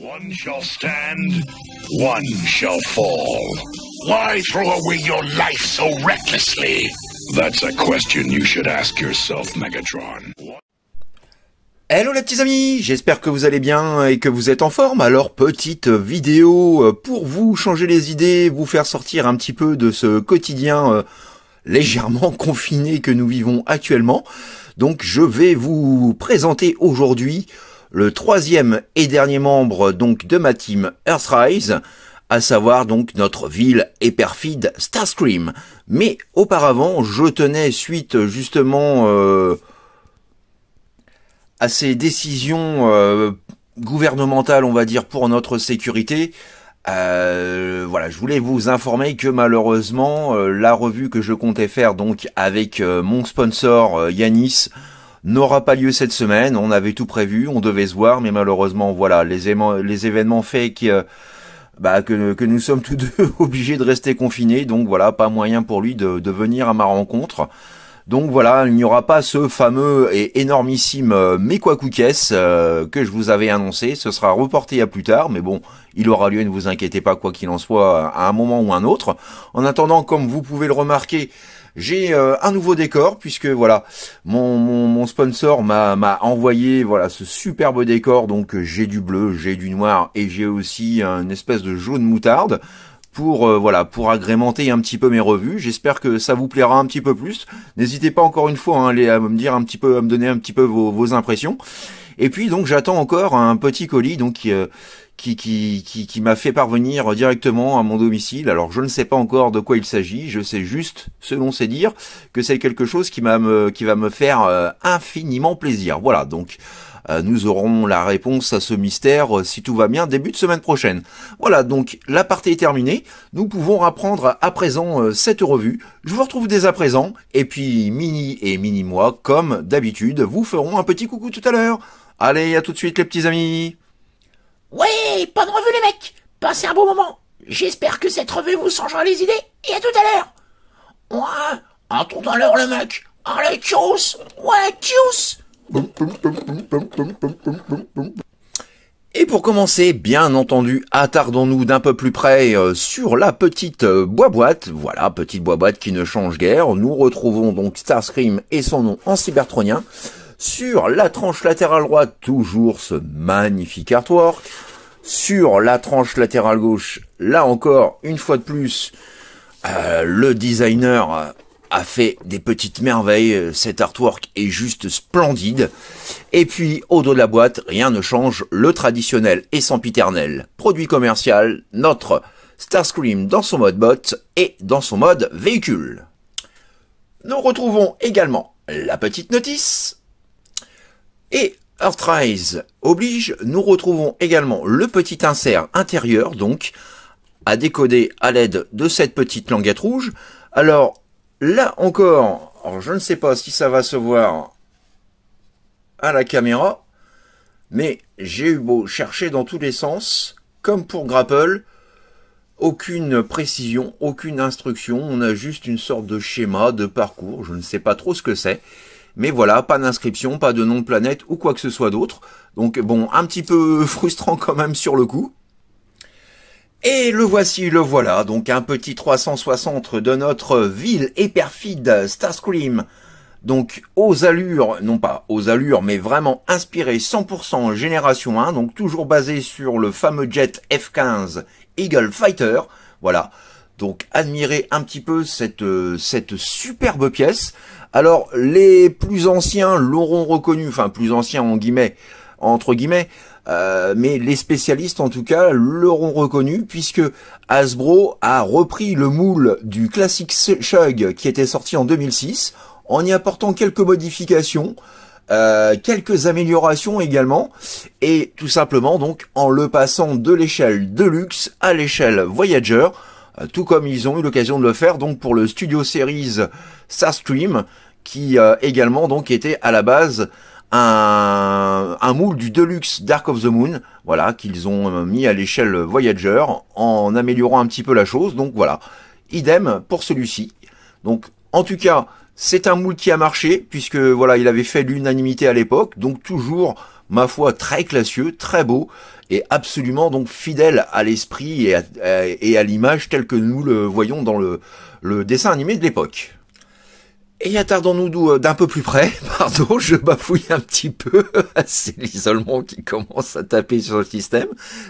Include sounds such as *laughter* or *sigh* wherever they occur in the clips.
One shall stand, one shall fall. Why throw away your life so recklessly? That's a question you should ask yourself, Megatron. Hello les petits amis, j'espère que vous allez bien et que vous êtes en forme. Alors petite vidéo euh, pour vous changer les idées, vous faire sortir un petit peu de ce quotidien euh, légèrement *laughs* confiné que nous vivons actuellement. Donc je vais vous présenter aujourd'hui le troisième et dernier membre donc de ma team Earthrise, à savoir donc notre ville et perfide Starscream. Mais auparavant, je tenais suite justement euh, à ces décisions euh, gouvernementales, on va dire, pour notre sécurité. Euh, voilà, je voulais vous informer que malheureusement, la revue que je comptais faire donc avec mon sponsor Yanis, n'aura pas lieu cette semaine. On avait tout prévu, on devait se voir, mais malheureusement, voilà, les, les événements faits qui... Euh, bah, que, que, nous sommes tous *laughs* deux obligés de rester confinés, donc voilà, pas moyen pour lui de, venir à ma rencontre. Donc voilà, il n'y aura pas ce fameux et énormissime euh, euh que je vous avais annoncé, ce sera reporté à plus tard, mais bon, il aura lieu, ne vous inquiétez pas, quoi qu'il en soit, à un moment ou un autre. En attendant, comme vous pouvez le remarquer, j'ai euh, un nouveau décor puisque voilà mon, sponsor m'a envoyé voilà ce superbe décor donc euh, j'ai du bleu j'ai du noir et j'ai aussi une espèce de jaune moutarde pour euh, voilà pour agrémenter un petit peu mes revues j'espère que ça vous plaira un petit peu plus n'hésitez pas encore une fois hein, à me dire un petit peu à me donner un petit peu vos impressions et puis donc j'attends encore un petit colis donc euh, qui qui, qui, qui, m'a fait parvenir directement à mon domicile. Alors je ne sais pas encore de quoi il s'agit, je sais juste, selon ses dires, que c'est quelque chose qui, m'a qui va me faire euh, infiniment plaisir. Voilà, donc euh, nous aurons la réponse à ce mystère, si tout va bien, début de semaine prochaine. Voilà, donc la partie est terminée. Nous pouvons apprendre à présent cette revue. Je vous retrouve dès à présent, et puis Mini et Mini-moi, comme d'habitude, vous ferons un petit coucou tout à l'heure. Allez, à tout de suite les petits amis Oui, pas de revue les mecs Passez un bon moment J'espère que cette revue vous changera les idées, et à tout à l'heure Ouais, à tout à l'heure les mecs Allez, tchuss Ouais, tchuss et pour commencer, bien entendu, attardons-nous d'un peu plus près euh, sur la petite euh, boîte. Voilà, petite boîte qui ne change guère. Nous retrouvons donc Starscream et son nom en cybertronien. Sur la tranche latérale droite, toujours ce magnifique artwork. Sur la tranche latérale gauche, là encore, une fois de plus, euh, le designer a fait des petites merveilles. Cet artwork est juste splendide. Et puis, au dos de la boîte, rien ne change. Le traditionnel et sempiternel produit commercial, notre Starscream dans son mode bot et dans son mode véhicule. Nous retrouvons également la petite notice et Earthrise oblige, nous retrouvons également le petit insert intérieur, donc, à décoder à l'aide de cette petite languette rouge. Alors, là encore, je ne sais pas si ça va se voir à la caméra, mais j'ai eu beau chercher dans tous les sens, comme pour Grapple, aucune précision, aucune instruction, on a juste une sorte de schéma, de parcours, je ne sais pas trop ce que c'est. Mais voilà, pas d'inscription, pas de nom de planète ou quoi que ce soit d'autre. Donc bon, un petit peu *laughs* frustrant quand même sur le coup. Et le voici, le voilà, donc un petit 360 de notre ville et perfide Starscream. Donc aux allures, non pas aux allures, mais vraiment inspiré 100% génération 1, donc toujours basé sur le fameux jet F-15 Eagle Fighter. Voilà, donc admirez un petit peu cette, euh, cette superbe pièce. Alors les plus anciens l'auront reconnu, enfin plus anciens en guillemets, entre guillemets, euh, mais les spécialistes en tout cas l'auront reconnu puisque Hasbro a repris le moule du classique Shug qui était sorti en 2006 en y apportant quelques modifications, euh, quelques améliorations également et tout simplement donc en le passant de l'échelle Deluxe à l'échelle Voyager euh, tout comme ils ont eu l'occasion de le faire donc pour le Studio Series SAStream, qui euh, également donc était à la base un, un, moule du Deluxe Dark of the Moon, voilà, qu'ils ont euh, mis à l'échelle Voyager en améliorant un petit peu la chose. Donc voilà, idem pour celui-ci. Donc en tout cas, c'est un moule qui a marché puisque voilà, il avait fait l'unanimité à l'époque, donc toujours ma foi très classieux, très beau et absolument donc fidèle à l'esprit et à, l'image telle que nous le voyons dans le, le dessin animé de l'époque. Et attardons-nous euh, d'un peu plus près, *laughs* pardon, je bafouille un petit peu, *laughs* c'est l'isolement qui commence à taper sur le système.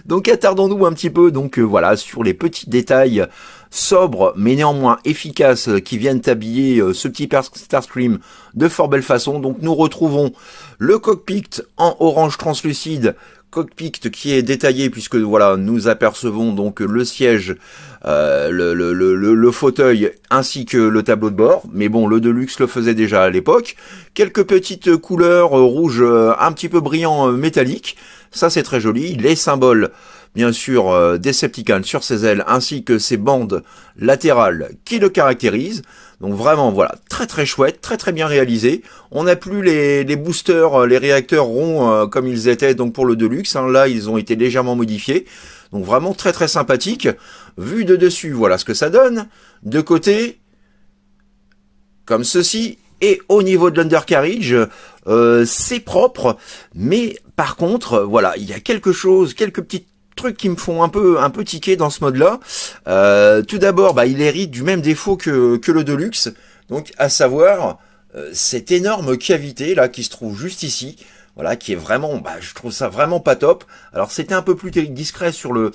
Donc attardons-nous un petit peu, donc euh, voilà, sur les petits détails sobre mais néanmoins efficace qui viennent habiller euh, ce petit Starscream de fort belle façon. Donc nous retrouvons le cockpit en orange translucide cockpit qui est détaillé puisque voilà nous apercevons donc le siège euh, le, le, le, fauteuil ainsi que le tableau de bord mais bon le deluxe le faisait déjà à l'époque quelques petites couleurs euh, rouges un petit peu brillants métalliques, ça c'est très joli les symboles bien sûr euh, des sur ses ailes ainsi que ses bandes latérales qui le caractérisent. Donc vraiment voilà, très très chouette, très très bien réalisé. On n'a plus les, boosters, euh, les réacteurs ronds euh, comme ils étaient donc pour le Deluxe. Hein. Là ils ont été légèrement modifiés. Donc vraiment très très sympathique. Vu de dessus, voilà ce que ça donne. De côté, comme ceci. Et au niveau de l'undercarriage, c'est propre, mais par contre, voilà, il y a quelque chose, quelques petites trucs qui me font un peu un peu tiquer dans ce mode-là. Euh, tout d'abord, bah, il hérite du même défaut que, que le Deluxe, donc à savoir euh, cette énorme cavité là qui se trouve juste ici. Voilà, qui est vraiment, bah, je trouve ça vraiment pas top. Alors c'était un peu plus discret sur le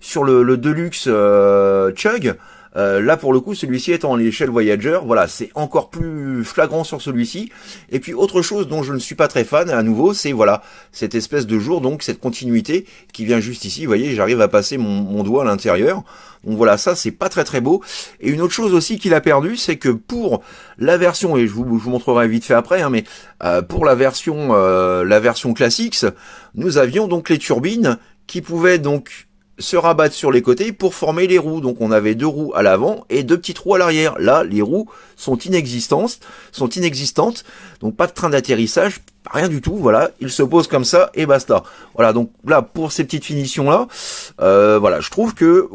sur le, le Deluxe euh, Chug, euh, là pour le coup celui-ci étant en l'échelle Voyager, voilà c'est encore plus flagrant sur celui-ci. Et puis autre chose dont je ne suis pas très fan à nouveau, c'est voilà cette espèce de jour donc cette continuité qui vient juste ici. Vous voyez j'arrive à passer mon, doigt à l'intérieur. Donc voilà ça c'est pas très très beau. Et une autre chose aussi qu'il a perdu c'est que pour la version et je vous, montrerai vite fait après, hein, mais euh, pour la version euh, la version classique, nous avions donc les turbines qui pouvaient donc se rabattent sur les côtés pour former les roues. Donc on avait deux roues à l'avant et deux petites roues à l'arrière. Là, les roues sont inexistantes, sont inexistantes. Donc pas de train d'atterrissage, rien du tout. Voilà, il se pose comme ça et basta. Voilà, donc là pour ces petites finitions là, euh, voilà, je trouve que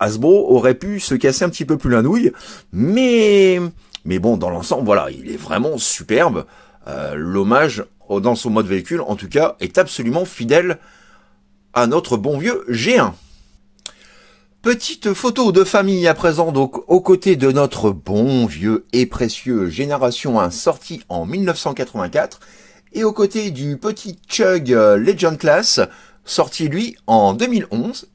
Hasbro aurait pu se casser un petit peu plus la nouille, mais mais bon, dans l'ensemble, voilà, il est vraiment superbe. Euh, l'hommage dans son mode véhicule, en tout cas, est absolument fidèle à notre bon vieux G1. Petite photo de famille à présent, donc aux côtés de notre bon vieux et précieux Génération 1 sorti en 1984 et aux côtés du petit Chug euh, Legend Class sorti lui en 2011.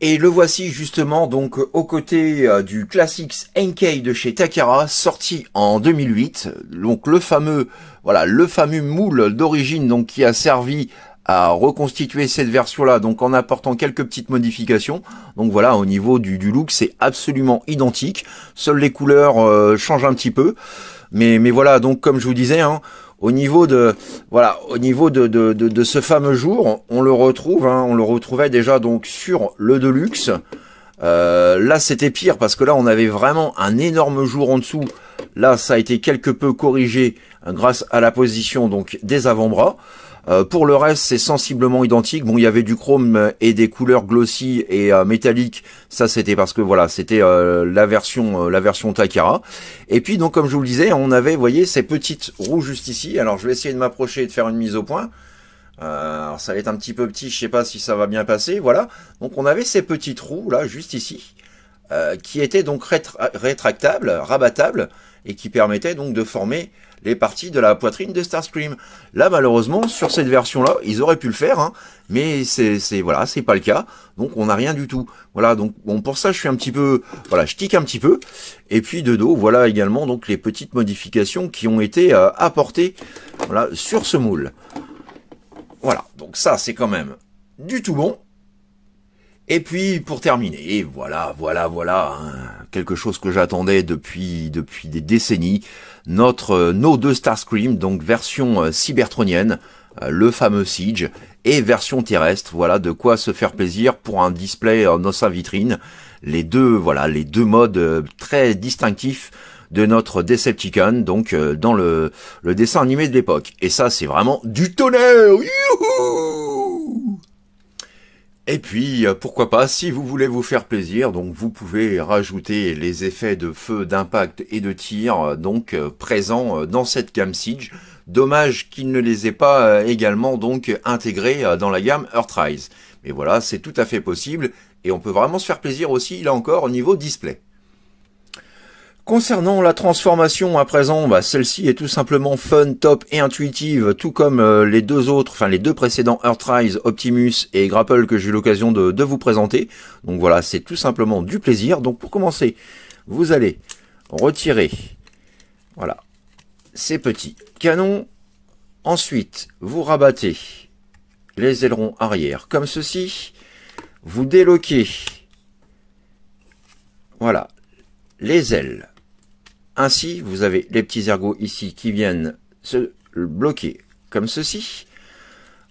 Et le voici justement donc aux côtés euh, du Classics NK de chez Takara sorti en 2008, donc le fameux voilà le fameux moule d'origine donc qui a servi à reconstituer cette version-là, donc en apportant quelques petites modifications. Donc voilà, au niveau du, look, c'est absolument identique. Seules les couleurs euh, changent un petit peu. Mais, mais voilà, donc comme je vous disais, hein, au niveau de voilà, au niveau de, de, de, ce fameux jour, on le retrouve, hein, on le retrouvait déjà donc sur le Deluxe. Euh, là, c'était pire parce que là, on avait vraiment un énorme jour en dessous. Là, ça a été quelque peu corrigé hein, grâce à la position donc des avant-bras. Euh, pour le reste, c'est sensiblement identique. Bon, il y avait du chrome et des couleurs glossy et euh, métalliques. Ça, c'était parce que voilà, c'était euh, la version, la version Takara. Et puis, donc, comme je vous le disais, on avait, vous voyez, ces petites roues juste ici. Alors, je vais essayer de m'approcher et de faire une mise au point. alors, ça va être un petit peu petit. Je sais pas si ça va bien passer. Voilà. Donc, on avait ces petites roues là, juste ici. qui étaient donc rétractables, rabattables, et qui permettaient donc de former les parties de la poitrine de Starscream. Là, malheureusement, sur cette version-là, ils auraient pu le faire, hein. mais c'est voilà, c'est pas le cas. Donc on n'a rien du tout. Voilà, donc bon pour ça, je suis un petit peu, voilà, je tique un petit peu. Et puis de dos, voilà également donc les petites modifications qui ont été euh, apportées, voilà, sur ce moule. Voilà, donc ça c'est quand même du tout bon. Et puis pour terminer, voilà, voilà, voilà, hein, quelque chose que j'attendais depuis depuis des décennies, notre euh, nos deux 2 Starscream, donc version euh, cybertronienne, euh, le fameux Siege, et version terrestre, voilà de quoi se faire plaisir pour un display en sa vitrine. Les deux, voilà, les deux modes très distinctifs de notre Decepticon, donc dans le, le dessin animé de l'époque. Et ça, c'est vraiment du tonnerre Youhou et puis, euh, pourquoi pas, si vous voulez vous faire plaisir, donc vous pouvez rajouter les effets de feu, d'impact et de tir, euh, donc euh, présents dans cette gamme Siege. Dommage qu'il ne les ait pas également donc intégrés dans la gamme Earthrise. Mais voilà, c'est tout à fait possible, et on peut vraiment se faire plaisir aussi, là encore, au niveau display. Concernant la transformation à présent, bah, celle-ci est tout simplement fun, top et intuitive, tout comme euh, les deux autres, enfin les deux précédents Earthrise, Optimus et Grapple que j'ai eu l'occasion de, de, vous présenter. Donc voilà, c'est tout simplement du plaisir. Donc pour commencer, vous allez retirer, voilà, ces petits canons. Ensuite, vous rabattez les ailerons arrière comme ceci. Vous déloquez, voilà, les ailes ainsi, vous avez les petits ergots ici qui viennent se bloquer comme ceci.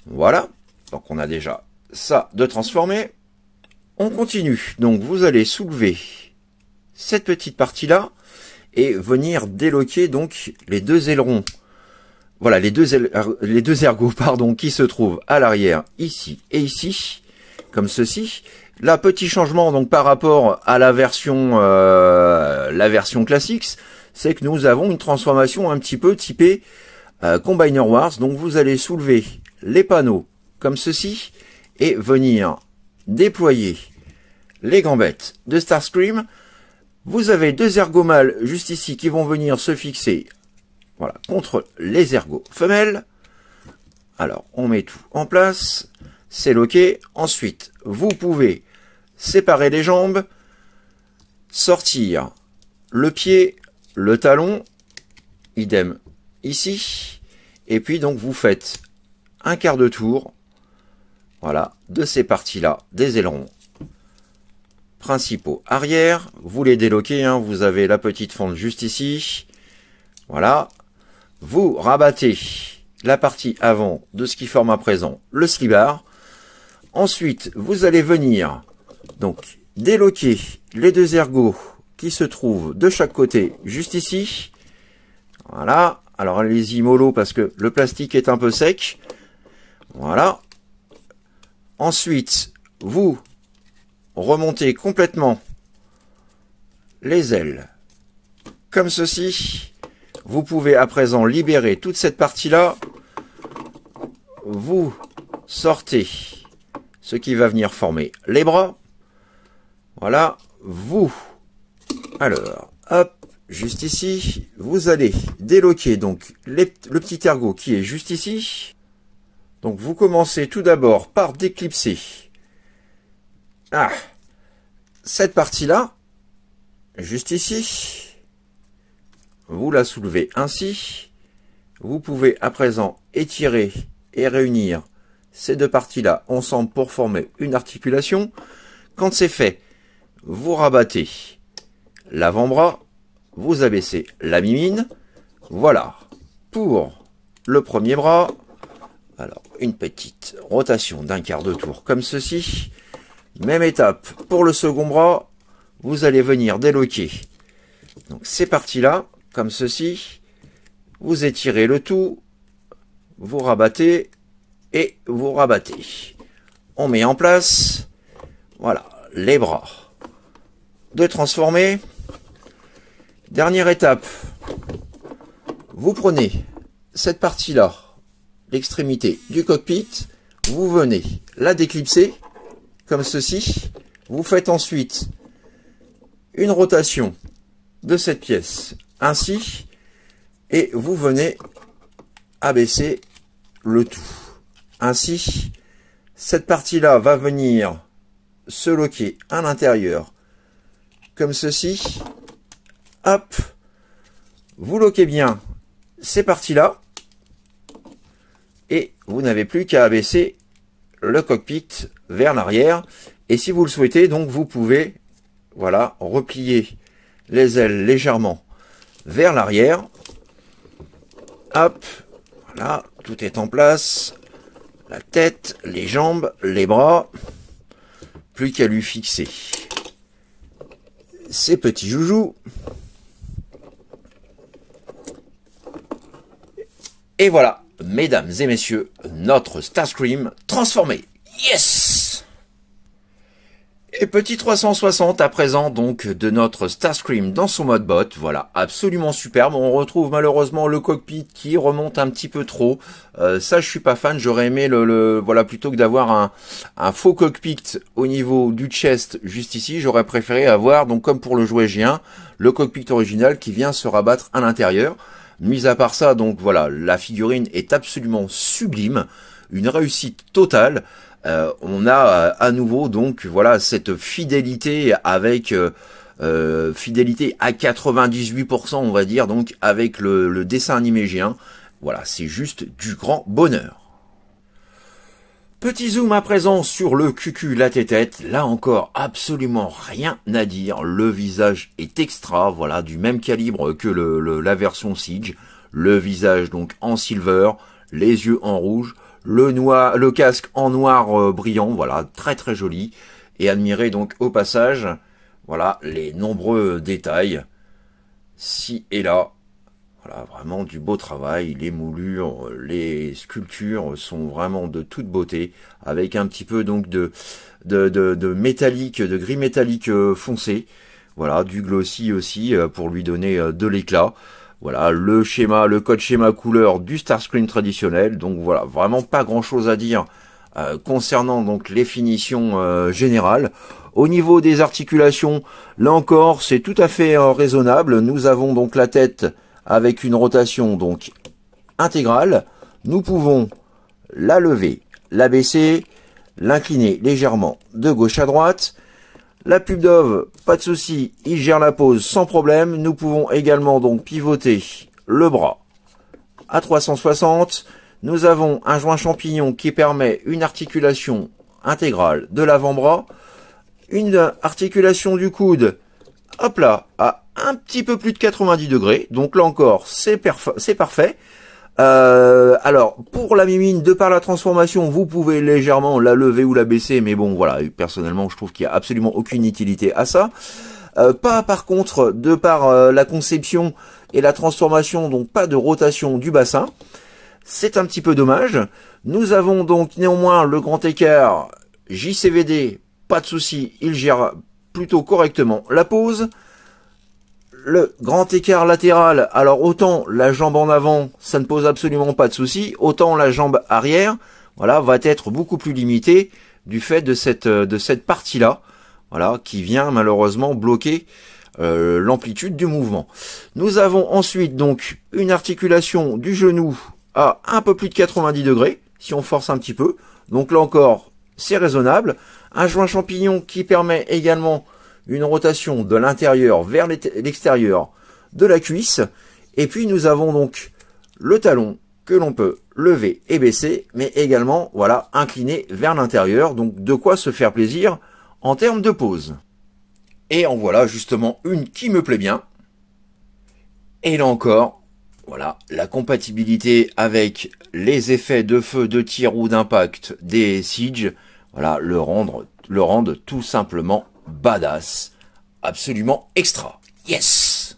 Voilà. Donc on a déjà ça de transformer. On continue. Donc vous allez soulever cette petite partie-là et venir déloquer donc les deux ailerons. Voilà, les deux, les deux ergots *laughs* pardon, qui se trouvent à l'arrière, ici et ici, comme ceci. Là, petit changement donc par rapport à la version, euh, la version classique, c'est que nous avons une transformation un petit peu typée euh, Combiner Wars. Donc vous allez soulever les panneaux comme ceci et venir déployer les gambettes de Starscream. Vous avez deux ergomales juste ici qui vont venir se fixer voilà, contre les ergots femelles. Alors, on met tout en place. C'est loqué. Ensuite, vous pouvez séparer les jambes, sortir le pied, le talon, idem ici. Et puis donc vous faites un quart de tour, voilà, de ces parties-là, des ailerons principaux arrière. Vous les déloquez, hein. vous avez la petite fente juste ici. Voilà. Vous rabattez la partie avant de ce qui forme à présent le slibar. Ensuite, vous allez venir donc déloquer les deux ergots qui se trouve de chaque côté, juste ici. Voilà. Alors allez-y mollo parce que le plastique est un peu sec. Voilà. Ensuite, vous remontez complètement les ailes comme ceci. Vous pouvez à présent libérer toute cette partie-là. Vous sortez ce qui va venir former les bras. Voilà, vous alors, hop, juste ici, vous allez déloquer donc le petit ergot qui est juste ici. Donc vous commencez tout d'abord par déclipser ah, cette partie-là, juste ici. Vous la soulevez ainsi. Vous pouvez à présent étirer et réunir ces deux parties-là ensemble pour former une articulation. Quand c'est fait, vous rabattez l'avant-bras, vous abaissez la mimine. Voilà. Pour le premier bras, alors une petite rotation d'un quart de tour comme ceci. Même étape pour le second bras, vous allez venir déloquer. Donc ces parties-là, comme ceci, vous étirez le tout, vous rabattez et vous rabattez. On met en place, voilà, les bras. De transformer, Dernière étape. Vous prenez cette partie-là, l'extrémité du cockpit, vous venez la déclipser, comme ceci. Vous faites ensuite une rotation de cette pièce, ainsi, et vous venez abaisser le tout. Ainsi, cette partie-là va venir se loquer à l'intérieur, comme ceci, Hop, vous loquez bien ces parties-là. Et vous n'avez plus qu'à abaisser le cockpit vers l'arrière. Et si vous le souhaitez, donc vous pouvez voilà, replier les ailes légèrement vers l'arrière. Hop, voilà, tout est en place. La tête, les jambes, les bras. Plus qu'à lui fixer ces petits joujoux. Et voilà, mesdames et messieurs, notre Starscream transformé. Yes et petit 360 à présent donc de notre Starscream dans son mode bot, voilà, absolument superbe, on retrouve malheureusement le cockpit qui remonte un petit peu trop, euh, ça je suis pas fan, j'aurais aimé le, voilà, plutôt que d'avoir un, un, faux cockpit au niveau du chest juste ici, j'aurais préféré avoir, donc comme pour le jouet G1, le cockpit original qui vient se rabattre à l'intérieur, Mis à part ça, donc voilà, la figurine est absolument sublime, une réussite totale. Euh, on a euh, à nouveau donc voilà cette fidélité avec euh, fidélité à 98% on va dire donc avec le, dessin animégien. Voilà, c'est juste du grand bonheur. Petit zoom à présent sur le cucu, la tête Là encore, absolument rien à dire. Le visage est extra, voilà, du même calibre que le, la version Siege. Le visage donc en silver, les yeux en rouge, le, le casque en noir euh, brillant, voilà, très très joli. Et admirez donc au passage, voilà, les nombreux détails, ci et là, voilà, vraiment du beau travail, les moulures, les sculptures sont vraiment de toute beauté, avec un petit peu donc de, de, de, métallique, de gris métallique euh, foncé. Voilà, du glossy aussi euh, pour lui donner euh, de l'éclat. Voilà, le schéma, le code schéma couleur du Starscreen traditionnel. Donc voilà, vraiment pas grand chose à dire concernant donc les finitions générales. Au niveau des articulations, là encore, c'est tout à fait raisonnable. Nous avons donc la tête avec une rotation donc intégrale, nous pouvons la lever, la baisser, l'incliner légèrement de gauche à droite. La pub Dove, pas de souci, il gère la pose sans problème. Nous pouvons également donc pivoter le bras à 360. Nous avons un joint champignon qui permet une articulation intégrale de l'avant-bras, une articulation du coude, hop là, à un petit peu plus de 90 degrés. Donc là encore, c'est parfait. Euh, alors, pour la mimine, de par la transformation, vous pouvez légèrement la lever ou la baisser, mais bon, voilà, personnellement, je trouve qu'il n'y a absolument aucune utilité à ça. Euh, pas, par contre, de par euh, la conception et la transformation, donc pas de rotation du bassin. C'est un petit peu dommage. Nous avons donc néanmoins le grand écart JCVD, pas de souci, il gère plutôt correctement la pose le grand écart latéral, alors autant la jambe en avant, ça ne pose absolument pas de souci, autant la jambe arrière, voilà, va être beaucoup plus limitée du fait de cette, euh, de cette partie-là, voilà, qui vient malheureusement bloquer euh, l'amplitude du mouvement. Nous avons ensuite donc une articulation du genou à un peu plus de 90 degrés, si on force un petit peu. Donc là encore, c'est raisonnable. Un joint champignon qui permet également une rotation de l'intérieur vers l'extérieur de la cuisse. Et puis nous avons donc le talon que l'on peut lever et baisser, mais également voilà incliner vers l'intérieur. Donc de quoi se faire plaisir en termes de pose. Et en voilà justement une qui me plaît bien. Et là encore, voilà, la compatibilité avec les effets de feu, de tir ou d'impact des Siege, voilà, le rendre, le rendent tout simplement badass, absolument extra. Yes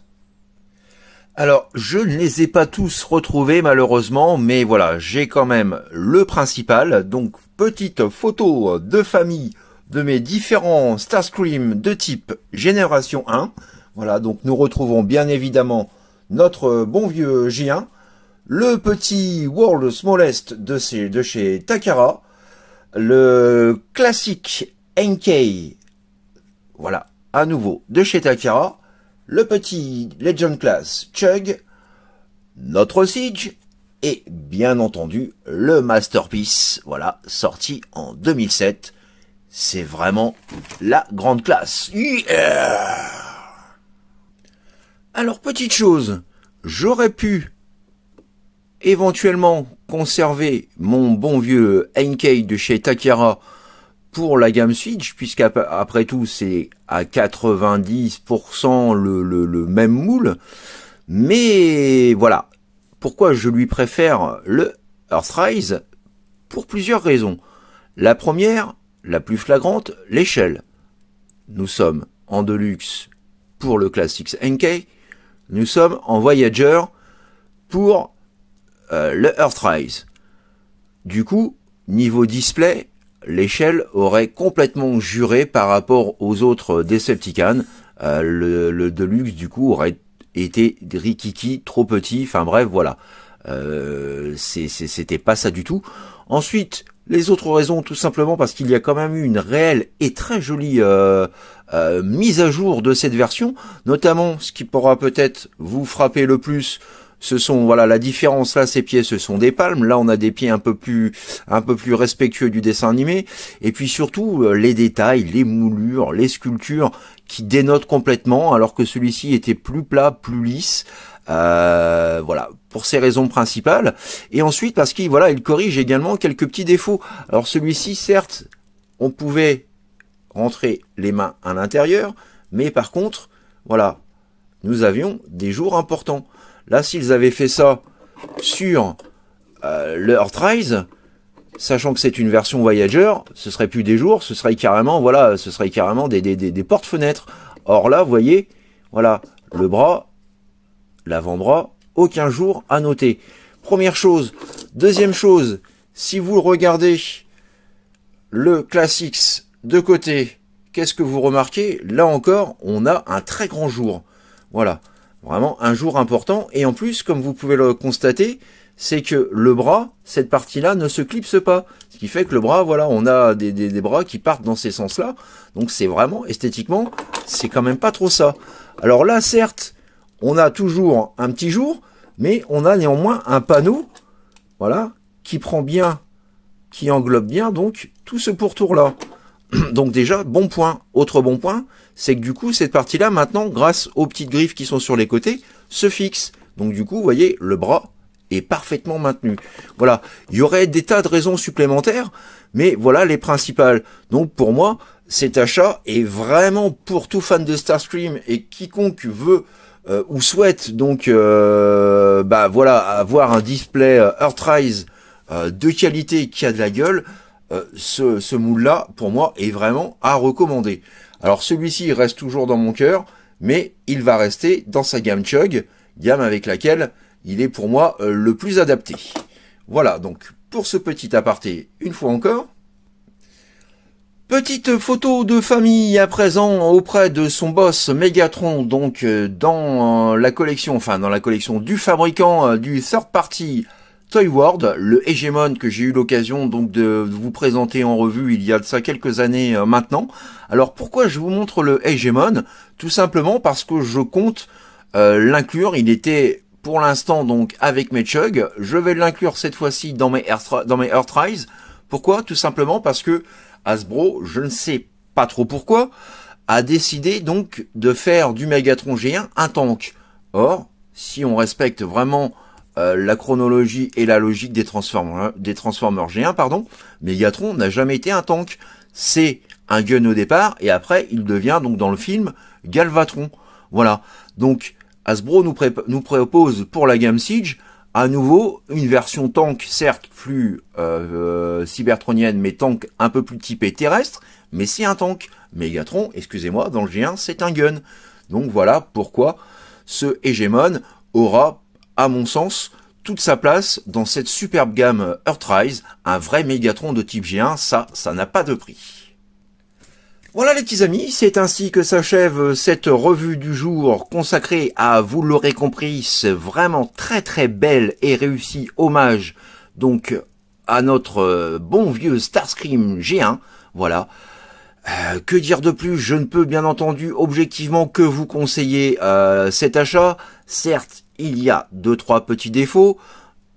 Alors, je ne les ai pas tous retrouvés malheureusement, mais voilà, j'ai quand même le principal. Donc, petite photo de famille de mes différents Starscream de type Génération 1. Voilà, donc nous retrouvons bien évidemment notre bon vieux J1, le petit World Smallest de chez, de chez Takara, le classique NK voilà, à nouveau, de chez Takara, le petit Legend Class Chug, notre Siege, et bien entendu, le Masterpiece, voilà, sorti en 2007. C'est vraiment la grande classe. Alors, petite chose, j'aurais pu éventuellement conserver mon bon vieux Enkei de chez Takara pour la gamme Switch, puisqu'après tout c'est à 90% le, même moule. Mais voilà, pourquoi je lui préfère le Earthrise Pour plusieurs raisons. La première, la plus flagrante, l'échelle. Nous sommes en Deluxe pour le Classics NK, nous sommes en Voyager pour euh, le Earthrise. Du coup, niveau display, l'échelle aurait complètement juré par rapport aux autres Decepticons, euh, le, le, Deluxe, du coup, aurait été rikiki, trop petit, enfin bref, voilà. Euh, C'était pas ça du tout. Ensuite, les autres raisons, tout simplement parce qu'il y a quand même eu une réelle et très jolie euh, euh, mise à jour de cette version, notamment ce qui pourra peut-être vous frapper le plus, ce sont voilà la différence là ces pieds ce sont des palmes là on a des pieds un peu plus un peu plus respectueux du dessin animé et puis surtout euh, les détails les moulures les sculptures qui dénotent complètement alors que celui-ci était plus plat plus lisse euh, voilà pour ces raisons principales et ensuite parce qu'il voilà il corrige également quelques petits défauts alors celui-ci certes on pouvait rentrer les mains à l'intérieur mais par contre voilà nous avions des jours importants Là, s'ils avaient fait ça sur euh, leur sachant que c'est une version Voyager, ce serait plus des jours, ce serait carrément, voilà, ce serait carrément des, des, portes-fenêtres. Or là, vous voyez, voilà, le bras, l'avant-bras, aucun jour à noter. Première chose. Deuxième chose, si vous regardez le Classics de côté, qu'est-ce que vous remarquez Là encore, on a un très grand jour. Voilà. Vraiment un jour important. Et en plus, comme vous pouvez le constater, c'est que le bras, cette partie-là, ne se clipse pas. Ce qui fait que le bras, voilà, on a des, bras qui partent dans ces sens-là. Donc c'est vraiment, esthétiquement, c'est quand même pas trop ça. Alors là, certes, on a toujours un petit jour, mais on a néanmoins un panneau, voilà, qui prend bien, qui englobe bien donc tout ce pourtour-là. *clears throat* Donc déjà, bon point. Autre bon point, c'est que du coup, cette partie-là, maintenant, grâce aux petites griffes qui sont sur les côtés, se fixe. Donc du coup, vous voyez, le bras est parfaitement maintenu. Voilà, il y aurait des tas de raisons supplémentaires, mais voilà les principales. Donc pour moi, cet achat est vraiment pour tout fan de Starscream et quiconque veut euh, ou souhaite donc euh, bah voilà avoir un display euh, Earthrise de qualité qui a de la gueule. ce, ce moule là pour moi est vraiment à recommander. Alors celui-ci reste toujours dans mon cœur, mais il va rester dans sa gamme Chug, gamme avec laquelle il est pour moi euh, le plus adapté. Voilà, donc pour ce petit aparté, une fois encore. Petite photo de famille à présent auprès de son boss Megatron, donc euh, dans euh, la collection, enfin dans la collection du fabricant du third party Toy le hégémon que j'ai eu l'occasion donc de vous présenter en revue il y a de ça quelques années euh, maintenant. Alors pourquoi je vous montre le hégémon Tout simplement parce que je compte euh, l'inclure. Il était pour l'instant donc avec mes chugs. Je vais l'inclure cette fois-ci dans mes Earthrise. Pourquoi Tout simplement parce que Hasbro, je ne sais pas trop pourquoi, a décidé donc de faire du Megatron G1 un tank. Or, si on respecte vraiment euh, la chronologie et la logique des Transformers, hein, des Transformers G1, pardon, Megatron n'a jamais été un tank. C'est un gun au départ, et après, il devient, donc dans le film, Galvatron. Voilà. Donc, Hasbro nous, nous propose pour la gamme Siege, à nouveau, une version tank, certes plus euh, cybertronienne, mais tank un peu plus typé terrestre, mais c'est un tank. Megatron, excusez-moi, dans le G1, c'est un gun. Donc voilà pourquoi ce Hégémon aura à mon sens, toute sa place dans cette superbe gamme Earthrise, un vrai Mégatron de type G1, ça, ça n'a pas de prix. Voilà les petits amis, c'est ainsi que s'achève cette revue du jour consacrée à, vous l'aurez compris, c'est vraiment très très bel et réussi hommage donc à notre euh, bon vieux Starscream G1, voilà. Euh, que dire de plus Je ne peux bien entendu objectivement que vous conseiller euh, cet achat. Certes, il y a deux trois petits défauts.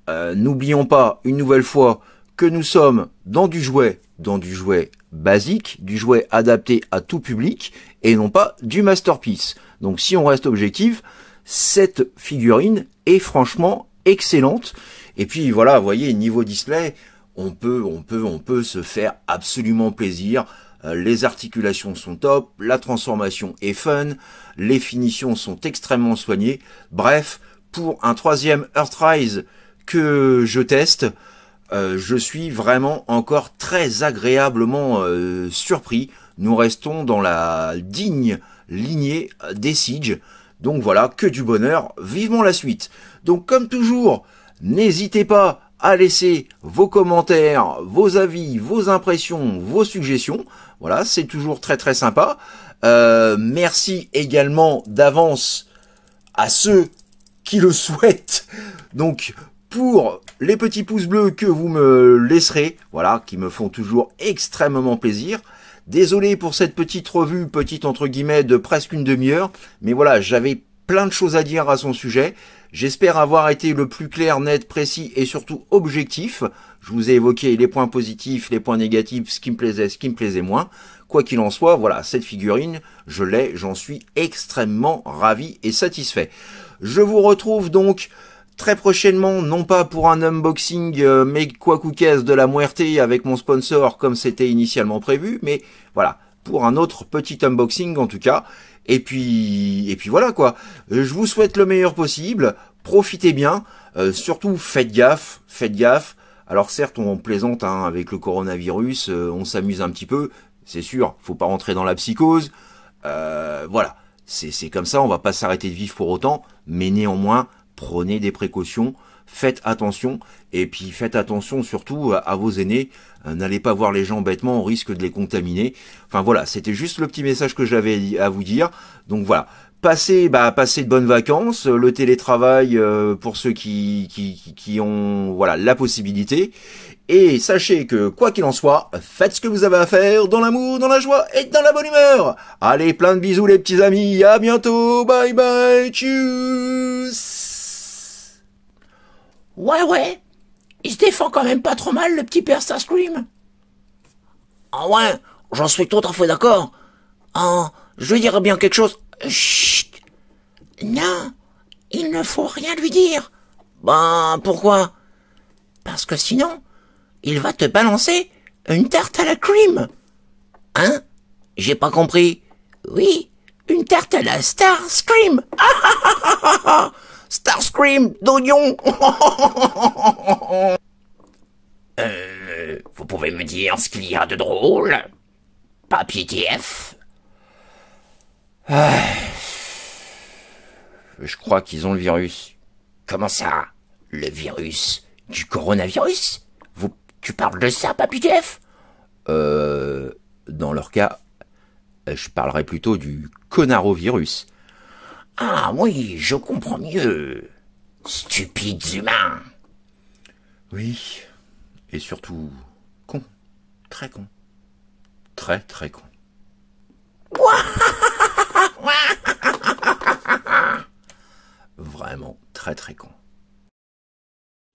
Euh, n'oublions pas une nouvelle fois que nous sommes dans du jouet, dans du jouet basique, du jouet adapté à tout public et non pas du masterpiece. Donc si on reste objectif, cette figurine est franchement excellente. Et puis voilà, vous voyez, niveau display, on peut, on peut, on peut se faire absolument plaisir. Euh, les articulations sont top, la transformation est fun, les finitions sont extrêmement soignées. Bref, pour un troisième Earthrise que je teste, euh, je suis vraiment encore très agréablement euh, surpris. Nous restons dans la digne lignée des Siege. Donc voilà, que du bonheur, vivement la suite. Donc comme toujours, n'hésitez pas à laisser vos commentaires, vos avis, vos impressions, vos suggestions. Voilà, c'est toujours très très sympa. Euh, merci également d'avance à ceux qui le souhaite, Donc, pour les petits pouces bleus que vous me laisserez, voilà, qui me font toujours extrêmement plaisir. Désolé pour cette petite revue, petite entre guillemets, de presque une demi-heure, mais voilà, j'avais plein de choses à dire à son sujet. J'espère avoir été le plus clair, net, précis et surtout objectif. Je vous ai évoqué les points positifs, les points négatifs, ce qui me plaisait, ce qui me plaisait moins. Quoi qu'il en soit, voilà, cette figurine, je l'ai, j'en suis extrêmement ravi et satisfait. Je vous retrouve donc très prochainement, non pas pour un unboxing, euh, mais quoi qu'est-ce de la muerte avec mon sponsor comme c'était initialement prévu, mais voilà, pour un autre petit unboxing en tout cas. Et puis, et puis voilà quoi. Euh, je vous souhaite le meilleur possible. Profitez bien. Euh, surtout, faites gaffe, faites gaffe. Alors certes, on plaisante hein, avec le coronavirus, on s'amuse un petit peu. C'est sûr, faut pas rentrer dans la psychose. voilà. C'est comme ça, on va pas s'arrêter de vivre pour autant, mais néanmoins, prenez des précautions, faites attention, et puis faites attention surtout à vos aînés, euh, n'allez pas voir les gens bêtement, on risque de les contaminer. Enfin voilà, c'était juste le petit message que j'avais à vous dire. Donc voilà, passez, bah, passez de bonnes vacances, le télétravail euh, pour ceux qui, qui, qui ont voilà la possibilité, et sachez que, quoi qu'il en soit, faites ce que vous avez à faire dans l'amour, dans la joie et dans la bonne humeur. Allez, plein de bisous les petits amis, à bientôt, bye bye, tchuss Ouais, ouais, il se défend quand même pas trop mal le petit père Starscream. Ah ouais, j'en suis tout à fait d'accord. Ah, je lui dirais bien quelque chose. Chut Non, il ne faut rien lui dire. Ben, pourquoi Parce que sinon, il va te balancer une tarte à la cream. Hein J'ai pas compris. Oui, une tarte à la Starscream. *laughs* Starscream d'oignon. *laughs* euh, vous pouvez me dire ce qu'il y a de drôle Pas TF. Ah. Je crois qu'ils ont le virus. Comment ça Le virus du coronavirus tu parles de ça, Papy Jeff Euh. Dans leur cas, je parlerai plutôt du Conaro-Virus. Ah oui, je comprends mieux. Stupides humains. Oui, et surtout con. Très con. Très très con. *laughs* Vraiment très très con.